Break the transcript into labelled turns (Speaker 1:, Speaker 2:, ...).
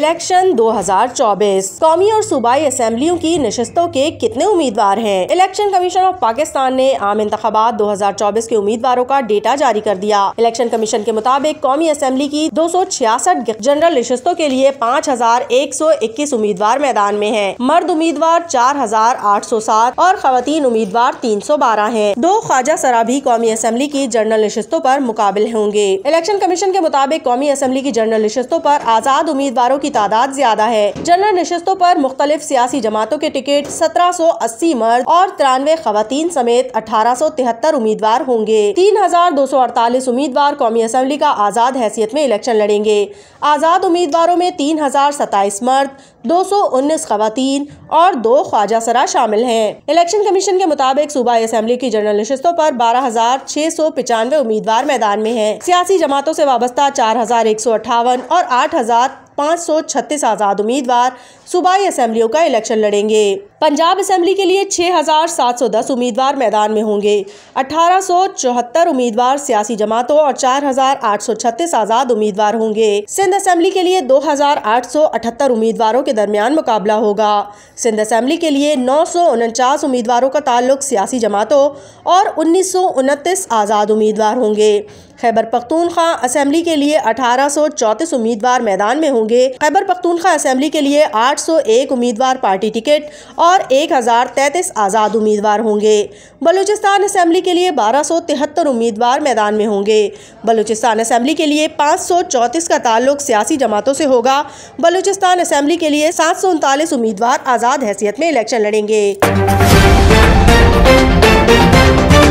Speaker 1: election 2024 कौमी और सूबाई असम्बलियों की नशस्तों के कितने उम्मीदवार हैं इलेक्शन कमीशन ऑफ पाकिस्तान ने आम इंतबात 2024 के उम्मीदवारों का डेटा जारी कर दिया इलेक्शन कमीशन के मुताबिक कौमी असम्बली की दो जनरल नशस्तों के लिए पाँच उम्मीदवार मैदान में है मर्द उम्मीदवार चार और खातन उम्मीदवार तीन है दो ख्वाजा सरा भी कौमी असम्बली की जनरल नशस्तों आरोप मुकाबले होंगे इलेक्शन कमीशन के मुताबिक कौमी असम्बली की जनरल नशस्तों आरोप आजाद उम्मीदवारों की की तादाद ज्यादा है जनरल नशस्तों पर मुख्तलिफ सियासी जमातों के टिकट सत्रह सौ अस्सी मर्द और तिरानवे खातन समेत अठारह सौ तिहत्तर उम्मीदवार होंगे तीन हजार दो सौ अड़तालीस उम्मीदवार कौमी असम्बली का आज़ाद हैसियत में इलेक्शन लड़ेंगे आज़ाद उम्मीदवारों में तीन हजार सताईस मर्द दो सौ उन्नीस खातन और दो ख्वाजा सरा शामिल हैं इलेक्शन कमीशन के मुताबिक सूबाई असम्बली की जनरल नशस्तों पर बारह हजार छह सौ पिचानवे उम्मीदवार मैदान में हैं सियासी जमातों से वाबस्ता चार हजार एक सौ अठावन और आठ हजार पाँच आज़ाद उम्मीदवार सूबाई असम्बलियों का इलेक्शन लड़ेंगे पंजाब असेंबली के लिए 6,710 उम्मीदवार मैदान में होंगे अठारह उम्मीदवार सियासी जमातों और 4,836 आज़ाद उम्मीदवार होंगे सिंध असेंबली के लिए 2,878 उम्मीदवारों के दरमियान मुकाबला होगा सिंध असम्बली के लिए नौ उम्मीदवारों का ताल्लुक सियासी जमातों और उन्नीस आज़ाद उम्मीदवार होंगे खैबर पख्तूनख्वा असेंबली के लिए अठारह उम्मीदवार मैदान में होंगे खैबर पख्तूनख्वा असेंबली के लिए आठ उम्मीदवार पार्टी टिकट और और एक आज़ाद उम्मीदवार होंगे बलूचिस्तान असम्बली के लिए बारह उम्मीदवार मैदान में होंगे बलूचिस्तान असम्बली के लिए पाँच का ताल्लुक सियासी जमातों से होगा बलूचिस्तान असम्बली के लिए सात उम्मीदवार आज़ाद हैसियत में इलेक्शन लड़ेंगे